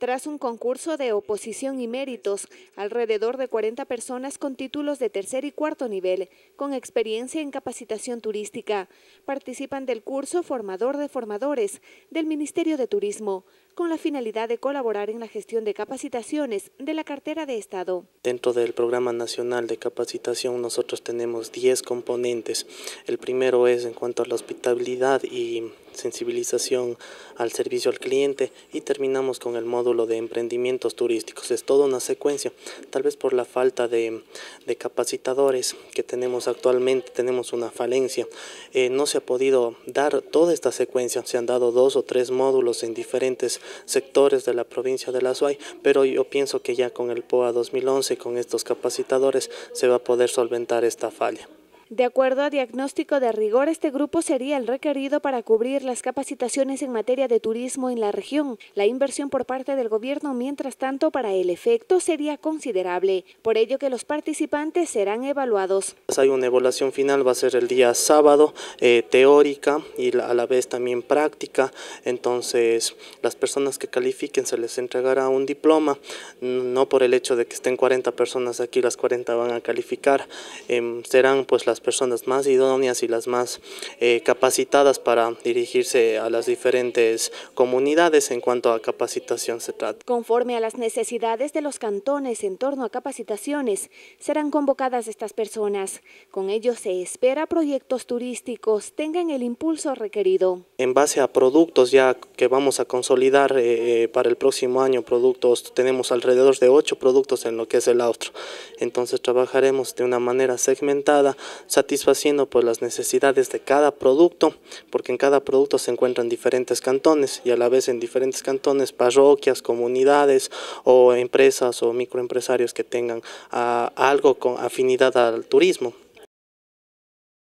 Tras un concurso de oposición y méritos, alrededor de 40 personas con títulos de tercer y cuarto nivel, con experiencia en capacitación turística, participan del curso Formador de Formadores del Ministerio de Turismo, con la finalidad de colaborar en la gestión de capacitaciones de la cartera de Estado. Dentro del Programa Nacional de Capacitación nosotros tenemos 10 componentes. El primero es en cuanto a la hospitalidad y sensibilización al servicio al cliente y terminamos con el módulo de emprendimientos turísticos. Es toda una secuencia, tal vez por la falta de, capacitadores que tenemos actualmente, tenemos una falencia. Eh, no se ha podido dar toda esta secuencia, se han dado dos o tres módulos en diferentes sectores de la provincia de la Azuay, pero yo pienso que ya con el POA 2011, con estos capacitadores, se va a poder solventar esta falla. De acuerdo a diagnóstico de rigor, este grupo sería el requerido para cubrir las capacitaciones en materia de turismo en la región. La inversión por parte del gobierno, mientras tanto, para el efecto sería considerable, por ello que los participantes serán evaluados. Pues hay una evaluación final, va a ser el día sábado, eh, teórica y a la vez también práctica, entonces las personas que califiquen se les entregará un diploma, no por el hecho de que estén 40 personas aquí, las 40 van a calificar, em, serán pues las personas más idóneas y las más eh, capacitadas para dirigirse a las diferentes comunidades en cuanto a capacitación se trata. Conforme a las necesidades de los cantones en torno a capacitaciones, serán convocadas estas personas. Con ellos se espera proyectos turísticos tengan el impulso requerido. En base a productos ya que vamos a consolidar eh, eh, para el próximo año, productos, tenemos alrededor de ocho productos en lo que es el austro. Entonces trabajaremos de una manera segmentada satisfaciendo pues las necesidades de cada producto, porque en cada producto se encuentran diferentes cantones y a la vez en diferentes cantones parroquias, comunidades o empresas o microempresarios que tengan ah, algo con afinidad al turismo.